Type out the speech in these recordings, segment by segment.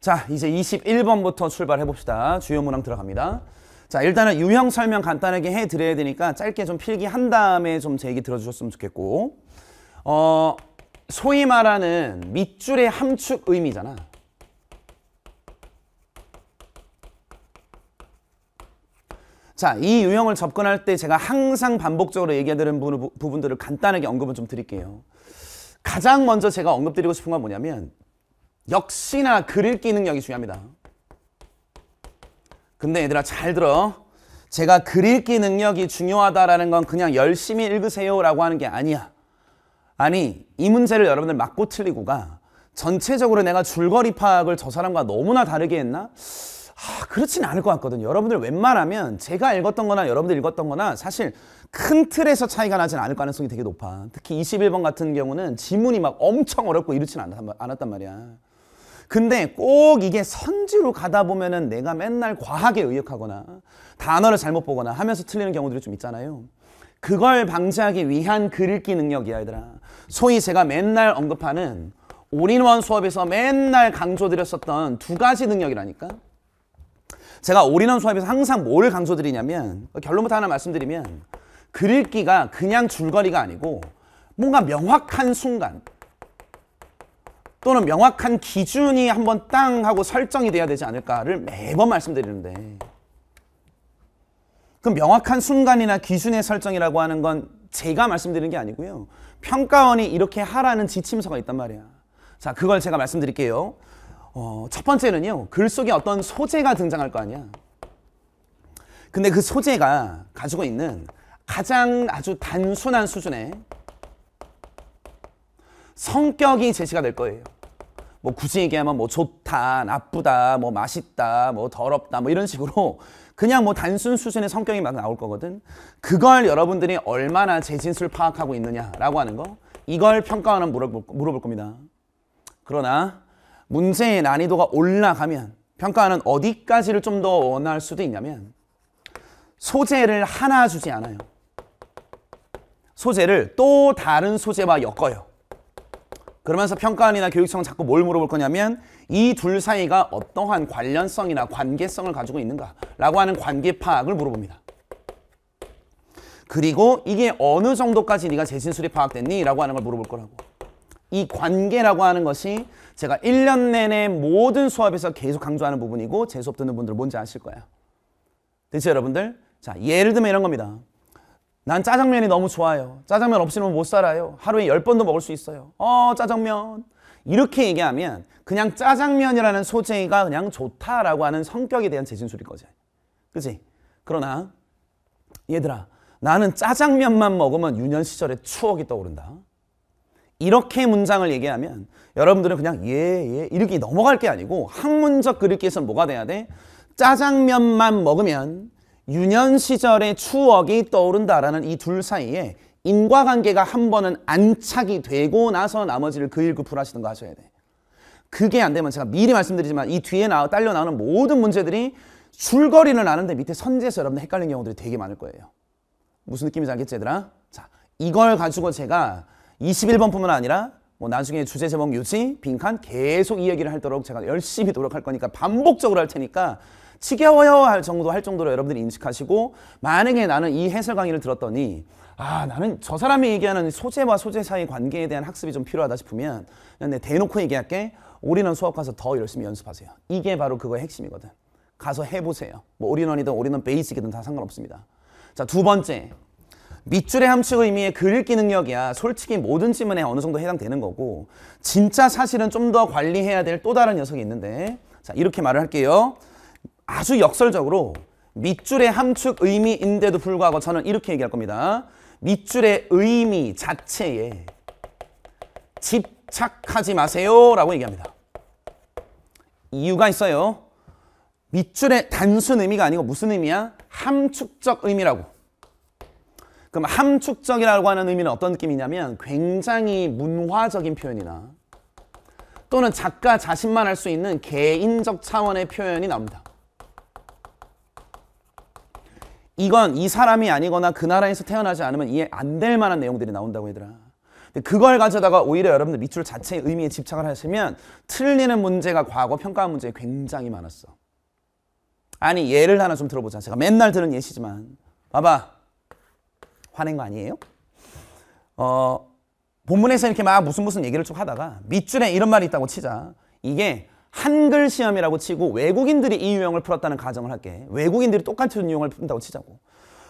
자, 이제 21번부터 출발해 봅시다. 주요 문항 들어갑니다. 자, 일단은 유형 설명 간단하게 해 드려야 되니까 짧게 좀 필기한 다음에 좀 제 얘기 들어주셨으면 좋겠고. 어, 소위 말하는 밑줄의 함축 의미잖아. 자, 이 유형을 접근할 때 제가 항상 반복적으로 얘기하는 부분들을 간단하게 언급을 좀 드릴게요. 가장 먼저 제가 언급드리고 싶은 건 뭐냐면 역시나 글 읽기 능력이 중요합니다. 근데 얘들아 잘 들어. 제가 글 읽기 능력이 중요하다라는 건 그냥 열심히 읽으세요라고 하는 게 아니야. 아니 이 문제를 여러분들 맞고 틀리고가 전체적으로 내가 줄거리 파악을 저 사람과 너무나 다르게 했나? 아, 그렇진 않을 것 같거든요. 여러분들 웬만하면 제가 읽었던 거나 여러분들 읽었던 거나 사실 큰 틀에서 차이가 나진 않을 가능성이 되게 높아. 특히 21번 같은 경우는 지문이 막 엄청 어렵고 이렇진 않았단 말이야. 근데 꼭 이게 선지로 가다 보면은 내가 맨날 과하게 의역하거나 단어를 잘못 보거나 하면서 틀리는 경우들이 좀 있잖아요. 그걸 방지하기 위한 글 읽기 능력이야 얘들아. 소위 제가 맨날 언급하는 올인원 수업에서 맨날 강조드렸었던 두 가지 능력이라니까. 제가 올인원 수업에서 항상 뭘 강조드리냐면 결론부터 하나 말씀드리면 글 읽기가 그냥 줄거리가 아니고 뭔가 명확한 순간 또는 명확한 기준이 한번 땅 하고 설정이 돼야 되지 않을까를 매번 말씀드리는데 그 명확한 순간이나 기준의 설정이라고 하는 건 제가 말씀드리는 게 아니고요. 평가원이 이렇게 하라는 지침서가 있단 말이야. 자, 그걸 제가 말씀드릴게요. 어, 첫 번째는요. 글 속에 어떤 소재가 등장할 거 아니야. 근데 그 소재가 가지고 있는 가장 아주 단순한 수준의 성격이 제시가 될 거예요. 뭐 굳이 얘기하면 뭐 좋다, 나쁘다, 뭐 맛있다, 뭐 더럽다, 뭐 이런 식으로 그냥 뭐 단순 수준의 성격이 막 나올 거거든. 그걸 여러분들이 얼마나 제 진술 파악하고 있느냐라고 하는 거. 이걸 평가하는 물어볼, 물어볼 겁니다. 그러나 문제의 난이도가 올라가면 평가는 하 어디까지를 좀 더 원할 수도 있냐면 소재를 하나 주지 않아요. 소재를 또 다른 소재와 엮어요. 그러면서 평가원이나 교육청은 자꾸 뭘 물어볼 거냐면 이 둘 사이가 어떠한 관련성이나 관계성을 가지고 있는가라고 하는 관계 파악을 물어봅니다. 그리고 이게 어느 정도까지 네가 재신술이 파악됐니? 라고 하는 걸 물어볼 거라고. 이 관계라고 하는 것이 제가 1년 내내 모든 수업에서 계속 강조하는 부분이고 제 수업 듣는 분들 뭔지 아실 거야. 대체 여러분들? 자, 예를 들면 이런 겁니다. 난 짜장면이 너무 좋아요. 짜장면 없이는 못 살아요. 하루에 10번도 먹을 수 있어요. 어, 짜장면. 이렇게 얘기하면 그냥 짜장면이라는 소재가 그냥 좋다라고 하는 성격에 대한 재진술일 거지. 그지? 그러나 얘들아 나는 짜장면만 먹으면 유년 시절의 추억이 떠오른다. 이렇게 문장을 얘기하면 여러분들은 그냥 예예 예, 이렇게 넘어갈 게 아니고 학문적 그릇기에서 뭐가 돼야 돼? 짜장면만 먹으면 유년 시절의 추억이 떠오른다라는 이 둘 사이에 인과관계가 한 번은 안착이 되고 나서 나머지를 그일구풀하시는거 하셔야 돼. 그게 안 되면 제가 미리 말씀드리지만 이 뒤에 나, 딸려 나오는 모든 문제들이 줄거리는 아는데 밑에 선지에서 여러분들 헷갈린 경우들이 되게 많을 거예요. 무슨 느낌인지 알겠지 얘들아? 자, 이걸 가지고 제가 21번뿐만 아니라 뭐 나중에 주제 제목 유지, 빈칸 계속 이 얘기를 할도록 제가 열심히 노력할 거니까 반복적으로 할 테니까 지겨워요 할 정도 할 정도로 여러분들이 인식하시고 만약에 나는 이 해설 강의를 들었더니 아 나는 저 사람이 얘기하는 소재와 소재 사이 관계에 대한 학습이 좀 필요하다 싶으면 내 네, 대놓고 얘기할게 올인원 수업 가서 더 열심히 연습하세요 이게 바로 그거의 핵심이거든 가서 해보세요 뭐 올인원이든 올인원 베이직이든 다 상관없습니다 자 두 번째 밑줄의 함축 의미의 글읽기 능력이야 솔직히 모든 지문에 어느 정도 해당되는 거고 진짜 사실은 좀 더 관리해야 될 또 다른 녀석이 있는데 자 이렇게 말을 할게요 아주 역설적으로 밑줄의 함축 의미인데도 불구하고 저는 이렇게 얘기할 겁니다. 밑줄의 의미 자체에 집착하지 마세요 라고 얘기합니다. 이유가 있어요. 밑줄의 단순 의미가 아니고 무슨 의미야? 함축적 의미라고. 그럼 함축적이라고 하는 의미는 어떤 느낌이냐면 굉장히 문화적인 표현이나 또는 작가 자신만 할 수 있는 개인적 차원의 표현이 나옵니다. 이건 이 사람이 아니거나 그 나라에서 태어나지 않으면 이해 안 될 만한 내용들이 나온다고 얘들아. 근데 그걸 가져다가 오히려 여러분들 밑줄 자체의 의미에 집착을 하시면 틀리는 문제가 과거 평가한 문제에 굉장히 많았어. 아니 예를 하나 좀 들어보자. 제가 맨날 들은 예시지만 봐봐. 화낸 거 아니에요? 어 본문에서 이렇게 막 무슨 무슨 얘기를 쭉 하다가 밑줄에 이런 말이 있다고 치자. 이게 한글 시험이라고 치고 외국인들이 이 유형을 풀었다는 가정을 할게. 외국인들이 똑같은 유형을 푼다고 치자고.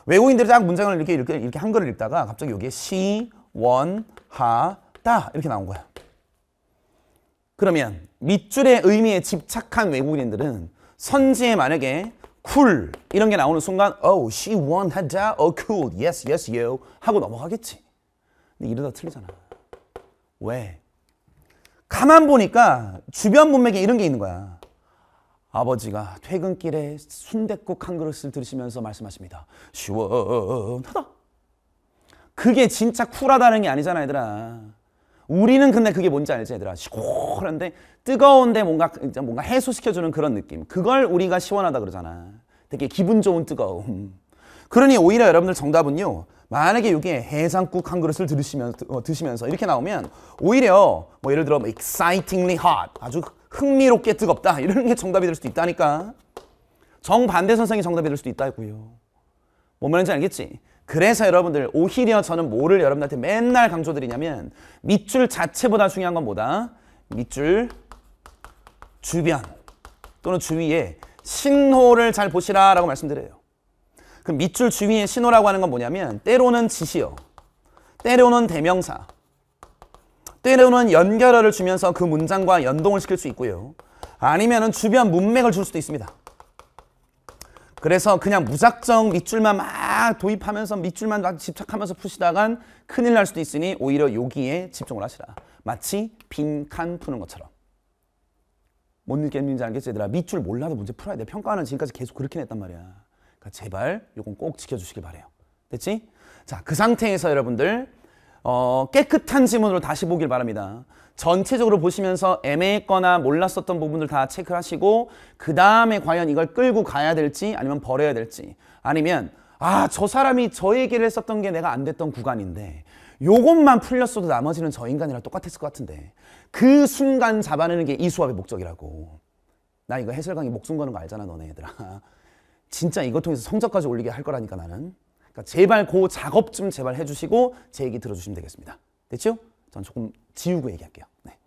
외국인들이 딱 문장을 이렇게, 이렇게, 이렇게 한글을 읽다가 갑자기 여기에 시, 원, 하, 다 이렇게 나온 거야. 그러면 밑줄의 의미에 집착한 외국인들은 선지에 만약에 쿨 이런 게 나오는 순간 oh she won 하자 oh cool yes yes yo 하고 넘어가겠지. 근데 이러다 틀리잖아. 왜? 가만 보니까 주변 문맥에 이런 게 있는 거야. 아버지가 퇴근길에 순댓국 한 그릇을 들으시면서 말씀하십니다. 시원하다. 그게 진짜 쿨하다는 게 아니잖아 얘들아. 우리는 근데 그게 뭔지 알지 얘들아. 시원한데 뜨거운데 뭔가 뭔가 해소시켜주는 그런 느낌. 그걸 우리가 시원하다 그러잖아. 되게 기분 좋은 뜨거움. 그러니 오히려 여러분들 정답은요. 만약에 이게 해장국 한 그릇을 들시면 어, 드시면서 이렇게 나오면 오히려 뭐 예를 들어 뭐 excitingly hot 아주 흥미롭게 뜨겁다 이런 게 정답이 될 수도 있다니까 정반대 선생이 정답이 될 수도 있다고요 뭔 말인지 알겠지? 그래서 여러분들 오히려 저는 뭐를 여러분들한테 맨날 강조드리냐면 밑줄 자체보다 중요한 건 뭐다? 밑줄 주변 또는 주위에 신호를 잘 보시라라고 말씀드려요 그 밑줄 주위의 신호라고 하는 건 뭐냐면 때로는 지시어, 때로는 대명사, 때로는 연결어를 주면서 그 문장과 연동을 시킬 수 있고요. 아니면 주변 문맥을 줄 수도 있습니다. 그래서 그냥 무작정 밑줄만 막 도입하면서 밑줄만 막 집착하면서 푸시다간 큰일 날 수도 있으니 오히려 여기에 집중을 하시라. 마치 빈칸 푸는 것처럼. 뭔느낌인지 알겠지 얘들아? 밑줄 몰라도 문제 풀어야 돼. 평가는 지금까지 계속 그렇게 냈단 말이야. 아, 제발 이건 꼭 지켜주시길 바래요. 됐지? 자, 그 상태에서 여러분들 어, 깨끗한 지문으로 다시 보길 바랍니다. 전체적으로 보시면서 애매했거나 몰랐었던 부분들 다 체크하시고 그 다음에 과연 이걸 끌고 가야 될지 아니면 버려야 될지 아니면 아, 저 사람이 저 얘기를 했었던 게 내가 안 됐던 구간인데 요것만 풀렸어도 나머지는 저 인간이랑 똑같았을 것 같은데 그 순간 잡아내는 게 이 수업의 목적이라고 나 이거 해설 강의 목숨 거는 거 알잖아 너네 얘들아 진짜 이것 통해서 성적까지 올리게 할 거라니까 나는. 그러니까 제발 그 작업 좀 제발 해주시고 제 얘기 들어주시면 되겠습니다. 됐죠? 전 조금 지우고 얘기할게요. 네.